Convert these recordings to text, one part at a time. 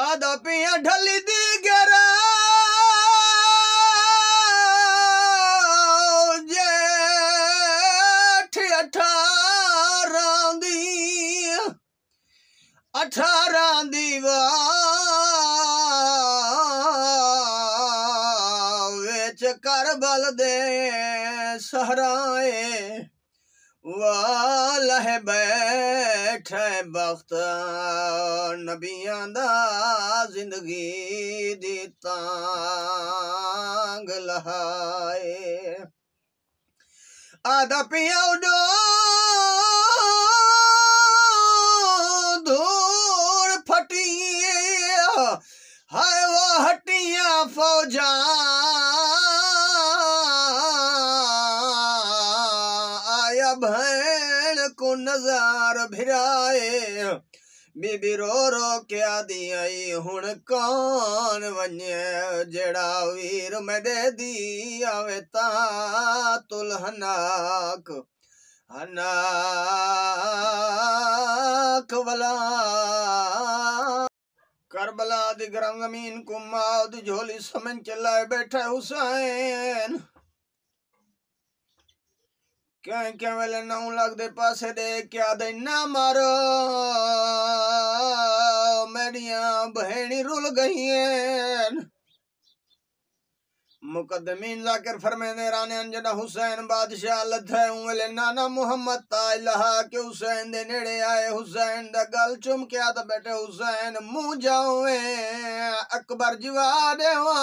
ਆਦਾ ਪਿਆ ਢਲੀ ਦੀ ਗਰਾ ਜੇਠ 18 ਦੀ 18 ਦੀ ਵਾ ਵਿੱਚ ਕਰਬਲ ਦੇ ਸਹਰਾਏ वाल है बैठ है बख्त नबिया दा जिंदगी दी तांग लहाए आदा पिया उडो नजार भिराए बीबी रो आई हूं कौन वञे जड़ा वीर दी आवे तुल हनाक करबला दि ग्रीन कुमाउ जी झोली चलाए बैठा हुसैन ਕਿਉਂ ਕਿਵੇਂ ਲੈ ਨੌ ਲੱਗਦੇ ਪਾਸੇ ਦੇ ਕਿਆ ਦੇ ਨਾ ਮਾਰੋ ਮੇਰੀਆਂ ਬਹਿਣੀ ਰੁਲ ਗਈਆਂ मुकदमीन जाकिर फरमेंदे राने अंजड़ा हुसैन बादशाह लथै उले नाना मोहम्मद ताइलहा के हुसैन दे नेड़े आए हुसैन दा गल चुमकिया त बेटे हुसैन मुंह जावे अकबर जवा देवा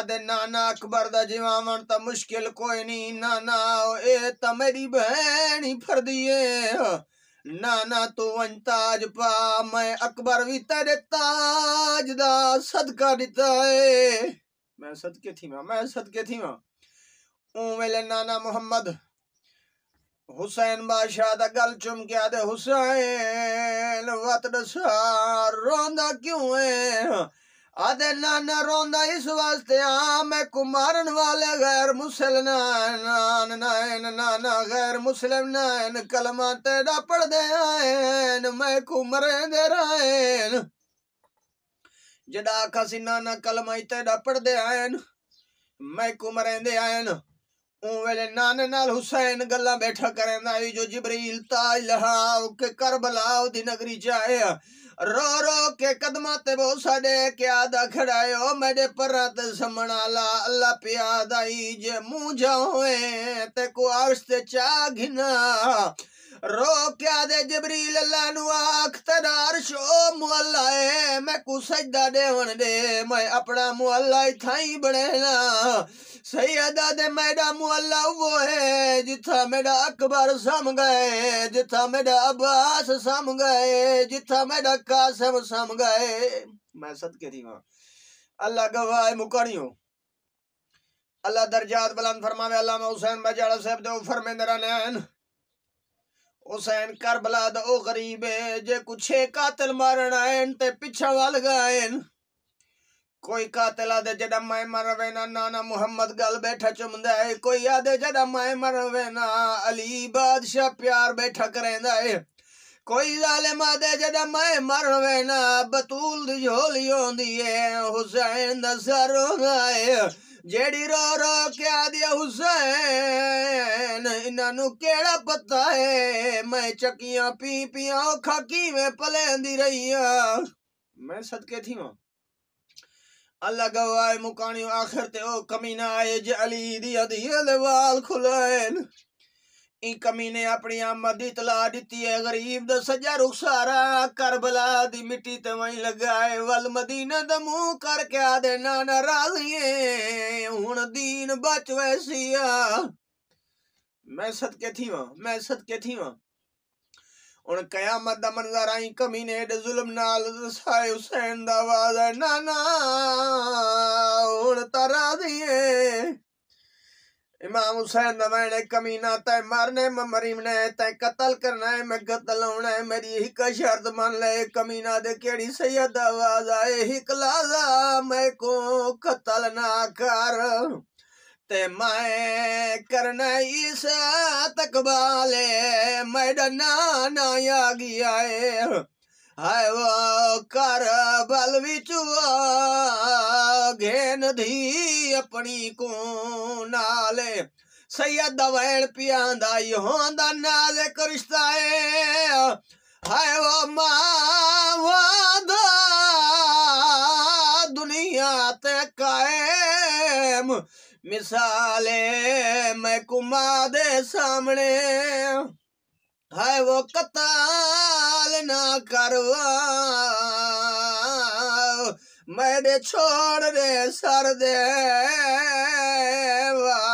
ਅਦ ਨਾਨਾ ਅਕਬਰ ਦਾ ਜਿਵਾਵਣ ਤਾਂ ਮੁਸ਼ਕਿਲ ਕੋਈ ਨਹੀਂ ਨਾਨਾ ਇਹ ਤਾਂ ਮੇਰੀ ਭੈਣੀ ਫਰਦੀ ਏ ਨਾਨਾ ਤੂੰ ਵੰਤਾਜ ਪਾ ਮੈਂ ਅਕਬਰ ਵੀ ਤੇਰੇ ਤਾਜ ਦਾ ਸਦਕਾ ਦਿੱਤਾ ਏ ਮੈਂ ਸਦਕੇ ਥੀ ਮੈਂ ਸਦਕੇ ਮੈਂ ਉਹ ਵੇਲੇ ਨਾਨਾ ਮੁਹੰਮਦ ਹੁਸੈਨ ਬਾਦਸ਼ਾਹ ਦਾ ਗਲ ਚੁੰਮ ਕੇ ਆਦੇ ਹੁਸੈਨ ਵਤਨ ਸਾਰ ਰੋਂਦਾ ਕਿਉਂ ਏ ਆਦੇ ਨਾਨਾ ਰੋਂਦਾ ਇਸ ਵਾਸਤੇ ਆ ਮੈਂ ਕੁਮਾਰਨ ਵਾਲੇ ਗੈਰ ਮੁਸਲਮਾਨ ਨਾਨ ਨਾਨਾ ਗੈਰ ਮੁਸਲਮ ਨਾਨ ਕਲਮਾ ਤੇਰਾ ਪੜਦੇ ਆਏ ਮੈਂ ਕੁਮਰੇ ਦੇ ਰਾਏ ਆਖਾ ਸੀ ਨਾਨਾ ਕਲਮਾ ਤੇਰਾ ਪੜਦੇ ਆਏ ਮੈਂ ਕੁਮਰੇ ਦੇ ਆਏ ਉਹ ਵੇਲੇ ਨਾਨ ਨਾਲ ਹੁਸੈਨ ਗੱਲਾਂ ਬੈਠਾ ਕਰਦਾ ਜੋ ਜਿਬਰੀਲ ਤਾਜ ਲਹਾਉ ਕੇ ਕਰਬਲਾ ਉਹਦੀ ਨਗਰੀ ਚ ਆਇਆ ਰੋ ਰੋ ਕੇ ਕਦਮਾਂ ਤੇ ਬੋ ਸਾਡੇ ਕਿਆ ਦਾ ਖੜਾਇਓ ਮੇਰੇ ਪਰਾਂ ਤੇ ਸਮਣਾ ਲਾ ਅੱਲਾ ਪਿਆ ਦਾਈ ਜੇ ਮੂੰ ਜਾਵੇਂ ਤੇ ਕੋ ਆਵਸ ਤੇ ਚਾ ਘਿਨਾ ਰੋ ਕਿਆ ਦੇ ਜਬਰੀਲ ਅੱਲਾ ਨੂੰ ਆਖ ਤਦਾਰ ਸ਼ੋ ਮੁਅੱਲਾ ਏ ਮੈਂ ਕੋ ਸਜਦਾ ਦੇ ਹੁਣ ਦੇ ਮੈਂ ਆਪਣਾ ਮੁਅੱਲਾ ਇਥਾਈ ਨਾ सैयदा दे मेरा मुअल्ला वो है जिथा मेरा अकबर सम गए जिथा मेरा अब्बास सम गए जिथा मेरा कासम सम गए मैं सद के दीवा अल्लाह गवाह मुकरी हूँ अल्लाह दर्जात बुलंद फरमावे अल्लाह हुसैन बजाड़ा साहब दे दो फरमेंदरा नैन हुसैन करबला दो गरीब है जे कुछ कातिल मारना है ते पिछा वाल गए कोई कातिल आदे जड़ा मैं मरवे ना नाना मोहम्मद गल बैठा चुमदा कोई आदे जड़ा मैं मरवे ना अली बादशाह प्यार बैठा करेंदा कोई जालिम आदे जड़ा मैं मरवे ना बतूल झोली होंदी है हुसैन दा सर जेड़ी रो रो के आदि हुसैन इन्हां के पता है मैं चकिया पी पिया औखा किवें पलेंदी रही मैं सदके थी मां अल्लाह गवाए मुकानियो आखिर ते ओ कमीना आए जे अली दी अदियल वाल खुलैन इन कमीने अपनी आमद दी तला दिती है गरीब दा सजा रुखसारा करबला दी मिट्टी ते वहीं लगाए वल मदीना दा मुंह करके आ दे नाना राजिए हुन दीन बच वैसिया मैं सदके थी वां मैं सदके थी वां ਹੁਣ ਕਿਆਮਤ ਦਾ ਮੰਜ਼ਰ ਆਈ ਕਮੀਨੇ ਦੇ ਜ਼ੁਲਮ ਨਾਲ ਰਸਾਏ ਹੁਸੈਨ ਦਾ ਆਵਾਜ਼ ਹੈ ਨਾਨਾ ਹੁਣ ਤਰਾ ਦੀਏ इमाम हुसैन दबाने कमीना तय मारने में मरीमना है तय कत्ल करना है मैं कत्ल होना है मेरी हिक शर्त मान ले कमीना दे केड़ी सैयद आवाज आए हिक लाजा मैं को कत्ल ना कर ਤੇ ਮੈਂ ਕਰਨ ਇਸ ਤਕਬਾਲੇ ਮੈਦਾਨਾ ਨਾ ਆ ਗਿਆ ਏ ਹਾਏ ਵਾ ਕਰ ਬਲ ਵਿੱਚ ਘੇਨ ਧੀ ਆਪਣੀ ਕੋ ਨਾਲੇ ਸੈਦ ਵੈਣ ਪਿਆਂਦਾ ਹੀ ਹੋਂਦਾ ਨਾਲ ਕਰਿਸ਼ਤਾ ਏ ਹਾਏ ਵਾ ਮਾਵਾਦਾ ਦੁਨੀਆ ਤੇ ਕਾਇਮ मिसाले कुमा दे सामने है वो कताल ना करवा मैडे छोड़ दे सर देवा